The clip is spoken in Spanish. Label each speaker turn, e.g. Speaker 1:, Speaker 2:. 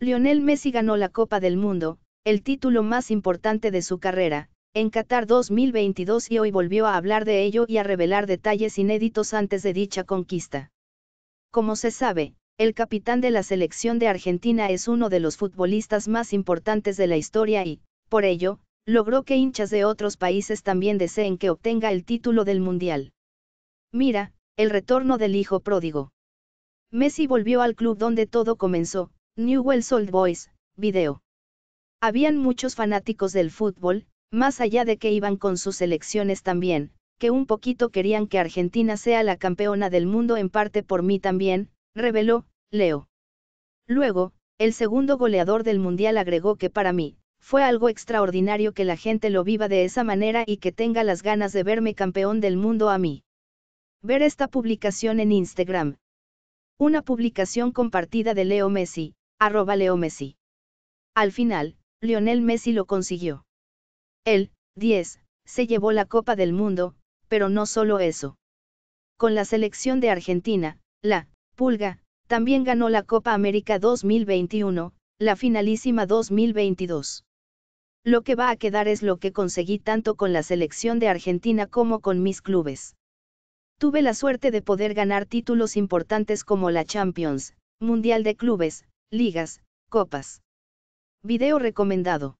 Speaker 1: Lionel Messi ganó la Copa del Mundo, el título más importante de su carrera, en Qatar 2022 y hoy volvió a hablar de ello y a revelar detalles inéditos antes de dicha conquista. Como se sabe, el capitán de la selección de Argentina es uno de los futbolistas más importantes de la historia y, por ello, logró que hinchas de otros países también deseen que obtenga el título del Mundial. Mira, el retorno del hijo pródigo. Messi volvió al club donde todo comenzó, Newell's Old Boys, video. Habían muchos fanáticos del fútbol, más allá de que iban con sus elecciones también, que un poquito querían que Argentina sea la campeona del mundo en parte por mí también, reveló, Leo. Luego, el segundo goleador del Mundial agregó que para mí, fue algo extraordinario que la gente lo viva de esa manera y que tenga las ganas de verme campeón del mundo a mí. Ver esta publicación en Instagram. Una publicación compartida de Leo Messi, Arroba Leo Messi. Al final, Lionel Messi lo consiguió. Él, 10, se llevó la Copa del Mundo, pero no solo eso. Con la selección de Argentina, la Pulga, también ganó la Copa América 2021, la finalísima 2022. Lo que va a quedar es lo que conseguí tanto con la selección de Argentina como con mis clubes. Tuve la suerte de poder ganar títulos importantes como la Champions, Mundial de Clubes, ligas, copas. Video recomendado.